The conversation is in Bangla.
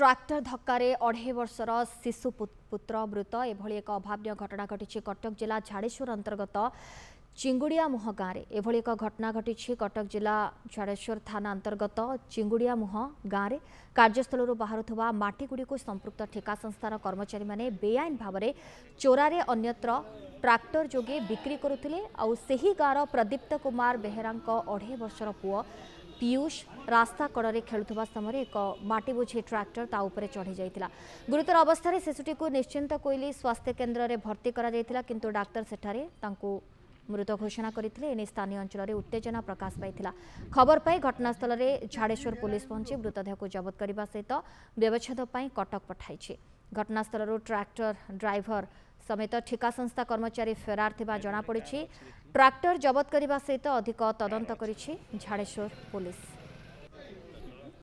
ট্রাক্টর ধক্কার অঢ়াই বর্ষর শিশু পুত্র মৃত এভাবে এক অভাবনীয় ঘটনা ঘটিছে কটক জেলা ঝাড়েশ্বর অন্তর্গত চিঙ্গুড়িয়া মুহ গাঁরে এভাবে এক ঘটনা ঘটিছে কটক জেলা ঝাড়েশ্বর থানা অন্তর্গত চিঙ্গুড়িয়া মুহ গাঁরে কার্যস্থলর বাহুবা মাটিগুড়ি সম্পৃক্ত ঠিকা সংস্থার কর্মচারী মানে বেআইন ভাবে চোরারে অন্যত্র ট্রাক্টর যোগে বিক্রি করুলে আহি গাঁর প্রদীপ্ত কুমার বেহেরাঙ্ক অঢ়াই বর্ষর পুয় ପିୟୁଷ ରାସ୍ତା କଡ଼ରେ ଖେଳୁଥିବା ସମୟରେ ଏକ ମାଟି ବୋଝି ଟ୍ରାକ୍ଟର ତା ଉପରେ ଚଢ଼ି ଯାଇଥିଲା ଗୁରୁତର ଅବସ୍ଥାରେ ଶିଶୁଟିକୁ ନିଶ୍ଚିନ୍ତ କୋଇଲି ସ୍ୱାସ୍ଥ୍ୟ କେନ୍ଦ୍ରରେ ଭର୍ତ୍ତି କରାଯାଇଥିଲା କିନ୍ତୁ ଡାକ୍ତର ସେଠାରେ ତାଙ୍କୁ ମୃତ ଘୋଷଣା କରିଥିଲେ ଏନେଇ ସ୍ଥାନୀୟ ଅଞ୍ଚଳରେ ଉତ୍ତେଜନା ପ୍ରକାଶ ପାଇଥିଲା ଖବର ପାଇ ଘଟଣାସ୍ଥଳରେ ଝାଡ଼େଶ୍ୱର ପୁଲିସ୍ ପହଞ୍ଚି ମୃତଦେହକୁ ଜବତ କରିବା ସହିତ ବ୍ୟବଚ୍ଛେଦ ପାଇଁ କଟକ ପଠାଇଛି ଘଟଣାସ୍ଥଳରୁ ଟ୍ରାକ୍ଟର ଡ୍ରାଇଭର ସମେତ ଠିକା ସଂସ୍ଥା କର୍ମଚାରୀ ଫେରାର ଥିବା ଜଣାପଡ଼ିଛି ଟ୍ରାକ୍ଟର ଜବତ କରିବା ସହିତ ଅଧିକ ତଦନ୍ତ କରିଛି ଝାଡ଼େଶ୍ୱର ପୋଲିସ୍